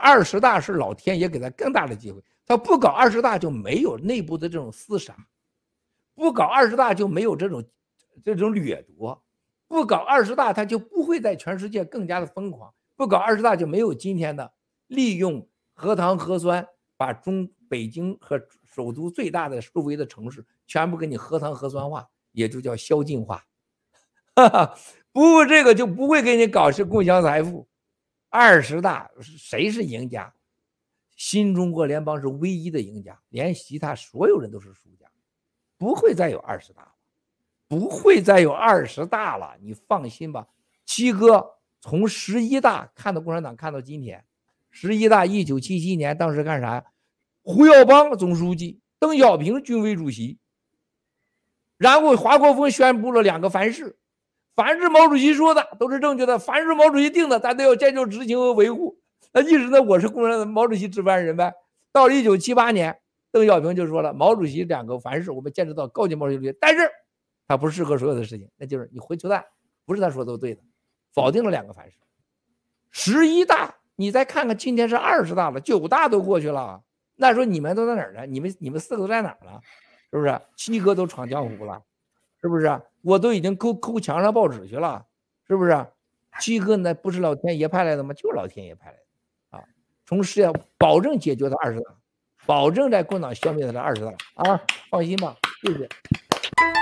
二十大是老天爷给他更大的机会，他不搞二十大就没有内部的这种厮杀，不搞二十大就没有这种这种掠夺，不搞二十大他就不会在全世界更加的疯狂，不搞二十大就没有今天的利用核糖核酸把中北京和首都最大的周围的城市全部给你核糖核酸化，也就叫消禁化，哈 哈，不过这个就不会给你搞是共享财富。二十大谁是赢家？新中国联邦是唯一的赢家，连其他所有人都是输家，不会再有二十大了，不会再有二十大了。你放心吧，七哥，从十一大看到共产党看到今天，十一大一九七七年当时干啥呀？胡耀邦总书记，邓小平军委主席，然后华国锋宣布了两个凡是。凡是毛主席说的都是正确的，凡是毛主席定的，咱都要坚决执行和维护。那一直呢，我是共产党毛主席值班人呗。到了一九七八年，邓小平就说了，毛主席两个凡是，我们坚持到高级毛主义。但是，他不适合所有的事情，那就是你回球蛋，不是他说的都对的，否定了两个凡是。十一大，你再看看，今天是二十大了，九大都过去了，那时候你们都在哪儿呢？你们你们四个都在哪了？是不是？七哥都闯江湖了。是不是？我都已经抠抠墙上报纸去了，是不是？七哥，那不是老天爷派来的吗？就是老天爷派来的啊！从业保证解决他二十个，保证在共党消灭他的二十个啊！放心吧，谢谢。